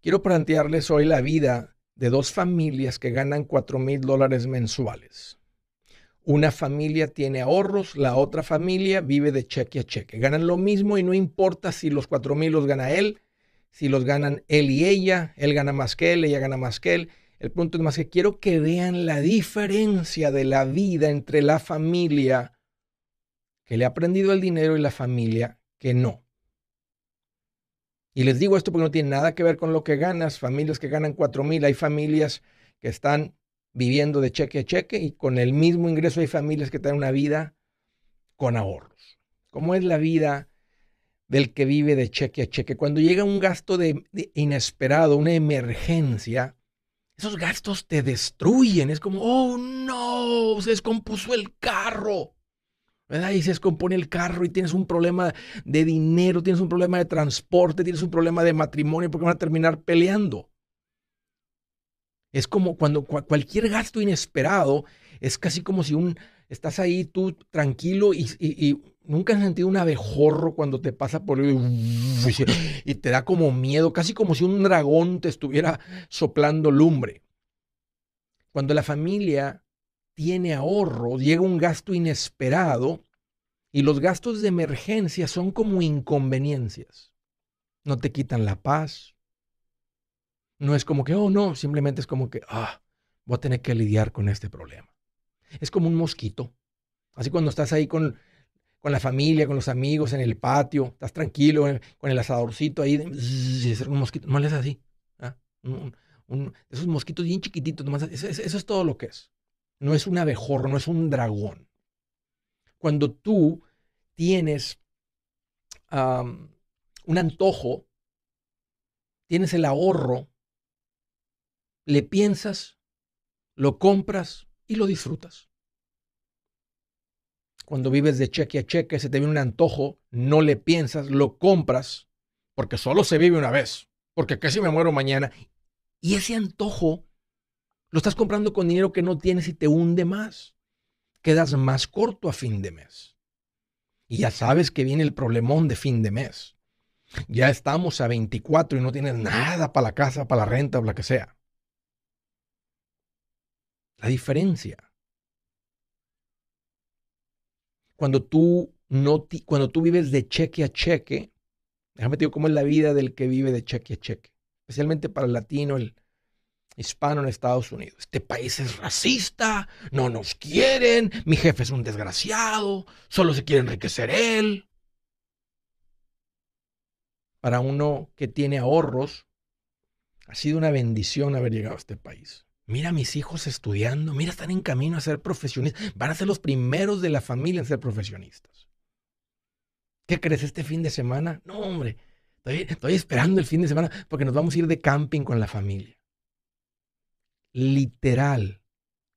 Quiero plantearles hoy la vida de dos familias que ganan 4 mil dólares mensuales. Una familia tiene ahorros, la otra familia vive de cheque a cheque. Ganan lo mismo y no importa si los 4 mil los gana él, si los ganan él y ella, él gana más que él, ella gana más que él. El punto es más que quiero que vean la diferencia de la vida entre la familia que le ha aprendido el dinero y la familia que no. Y les digo esto porque no tiene nada que ver con lo que ganas. Familias que ganan 4 mil, hay familias que están viviendo de cheque a cheque y con el mismo ingreso hay familias que tienen una vida con ahorros. ¿Cómo es la vida del que vive de cheque a cheque? Cuando llega un gasto inesperado, una emergencia, esos gastos te destruyen. Es como, oh no, se descompuso el carro. ¿verdad? Y se descompone el carro y tienes un problema de dinero, tienes un problema de transporte, tienes un problema de matrimonio porque van a terminar peleando. Es como cuando cualquier gasto inesperado es casi como si un, estás ahí tú tranquilo y, y nunca has sentido un abejorro cuando te pasa por y te da como miedo, casi como si un dragón te estuviera soplando lumbre. Cuando la familia tiene ahorro, llega un gasto inesperado y los gastos de emergencia son como inconveniencias. No te quitan la paz. No es como que, oh no, simplemente es como que, ah, voy a tener que lidiar con este problema. Es como un mosquito. Así cuando estás ahí con, con la familia, con los amigos, en el patio, estás tranquilo, con el asadorcito ahí, es un mosquito, no le es así. ¿ah? esos mosquitos bien chiquititos, eso es todo lo que es no es un abejorro, no es un dragón. Cuando tú tienes un antojo, tienes el ahorro, le piensas, lo compras y lo disfrutas. Cuando vives de cheque a cheque, se te viene un antojo, no le piensas, lo compras, porque solo se vive una vez, porque casi me muero mañana. Y ese antojo lo estás comprando con dinero que no tienes y te hunde más. Quedas más corto a fin de mes. Y ya sabes que viene el problemón de fin de mes. Ya estamos a 24 y no tienes nada para la casa, para la renta o la que sea. La diferencia. Cuando tú, no cuando tú vives de cheque a cheque, déjame decir cómo es la vida del que vive de cheque a cheque. Especialmente para el latino, el, hispano en Estados Unidos. Este país es racista, no nos quieren, mi jefe es un desgraciado, solo se quiere enriquecer él. Para uno que tiene ahorros, ha sido una bendición haber llegado a este país. Mira a mis hijos estudiando, mira, están en camino a ser profesionistas, van a ser los primeros de la familia en ser profesionistas. ¿Qué crees este fin de semana? No, hombre, estoy, estoy esperando el fin de semana porque nos vamos a ir de camping con la familia literal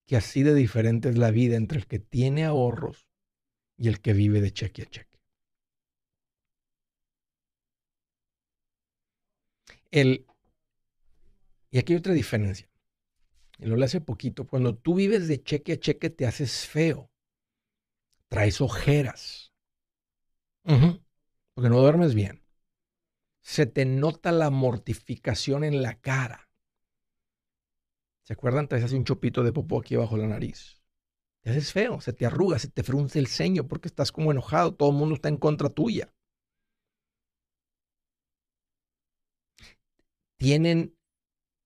que así de diferente es la vida entre el que tiene ahorros y el que vive de cheque a cheque. El, y aquí hay otra diferencia. Lo le hace poquito. Cuando tú vives de cheque a cheque, te haces feo. Traes ojeras. Porque no duermes bien. Se te nota la mortificación en la cara. ¿Se acuerdan? Te hace un chopito de popó aquí bajo la nariz. Te haces feo, se te arruga, se te frunce el ceño porque estás como enojado, todo el mundo está en contra tuya. Tienen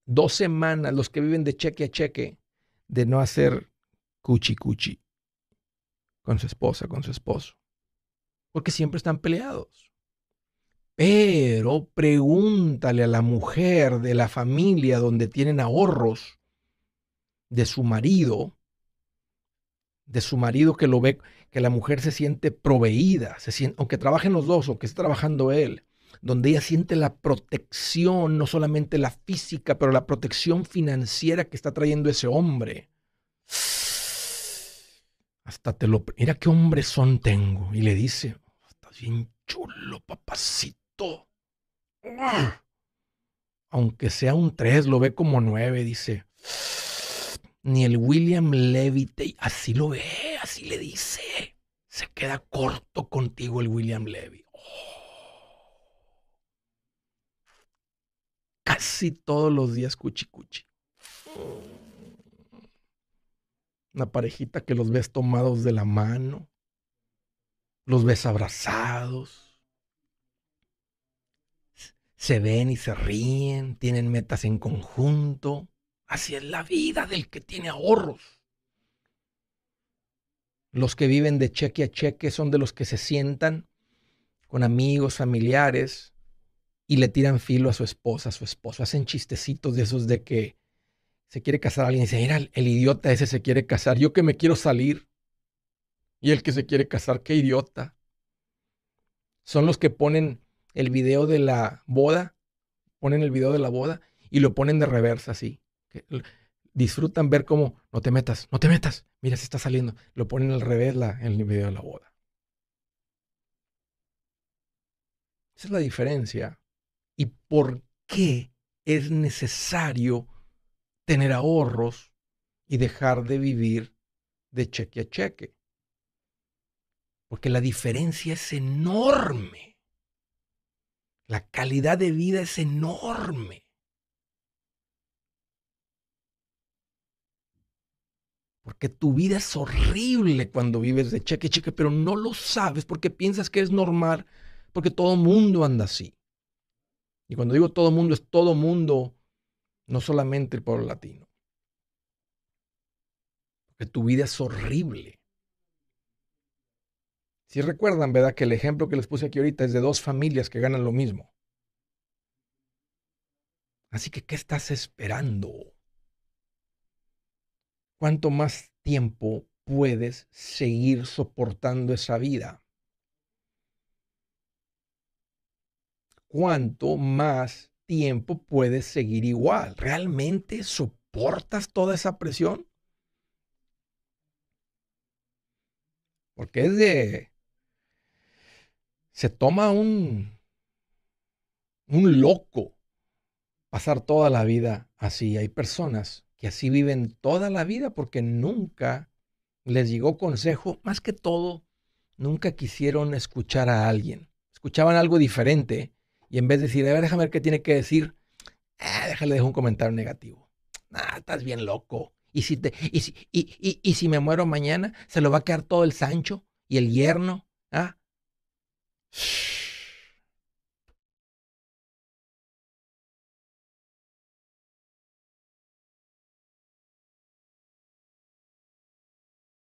dos semanas los que viven de cheque a cheque de no hacer cuchi cuchi con su esposa, con su esposo, porque siempre están peleados. Pero pregúntale a la mujer de la familia donde tienen ahorros de su marido, de su marido que lo ve, que la mujer se siente proveída, se siente, aunque trabajen los dos, aunque esté trabajando él, donde ella siente la protección, no solamente la física, pero la protección financiera que está trayendo ese hombre. Hasta te lo... Mira qué hombre son tengo. Y le dice, estás bien chulo, papacito. Ah. Aunque sea un 3, lo ve como 9, dice ni el William Levy, así lo ve, así le dice. Se queda corto contigo el William Levy. Oh. Casi todos los días cuchi cuchi. Una mm. parejita que los ves tomados de la mano, los ves abrazados, se ven y se ríen, tienen metas en conjunto Así es la vida del que tiene ahorros. Los que viven de cheque a cheque son de los que se sientan con amigos, familiares y le tiran filo a su esposa, a su esposo. Hacen chistecitos de esos de que se quiere casar a alguien y dice, mira, el idiota ese se quiere casar, yo que me quiero salir. Y el que se quiere casar, qué idiota. Son los que ponen el video de la boda, ponen el video de la boda y lo ponen de reversa así disfrutan ver cómo no te metas, no te metas, mira si está saliendo. Lo ponen al revés en el video de la boda. Esa es la diferencia. ¿Y por qué es necesario tener ahorros y dejar de vivir de cheque a cheque? Porque la diferencia es enorme. La calidad de vida es enorme. Porque tu vida es horrible cuando vives de cheque cheque, pero no lo sabes porque piensas que es normal, porque todo mundo anda así. Y cuando digo todo mundo, es todo mundo, no solamente el pueblo latino. Porque tu vida es horrible. Si recuerdan, ¿verdad? Que el ejemplo que les puse aquí ahorita es de dos familias que ganan lo mismo. Así que, ¿qué estás esperando? ¿Cuánto más tiempo puedes seguir soportando esa vida? ¿Cuánto más tiempo puedes seguir igual? ¿Realmente soportas toda esa presión? Porque es de... Se toma un... Un loco pasar toda la vida así. Hay personas que así viven toda la vida porque nunca les llegó consejo, más que todo, nunca quisieron escuchar a alguien. Escuchaban algo diferente y en vez de decir, a ver, déjame ver qué tiene que decir, ah, déjale un comentario negativo. Ah, estás bien loco. ¿Y si, te, y, si, si me muero mañana, se lo va a quedar todo el Sancho y el yerno. ¿Ah?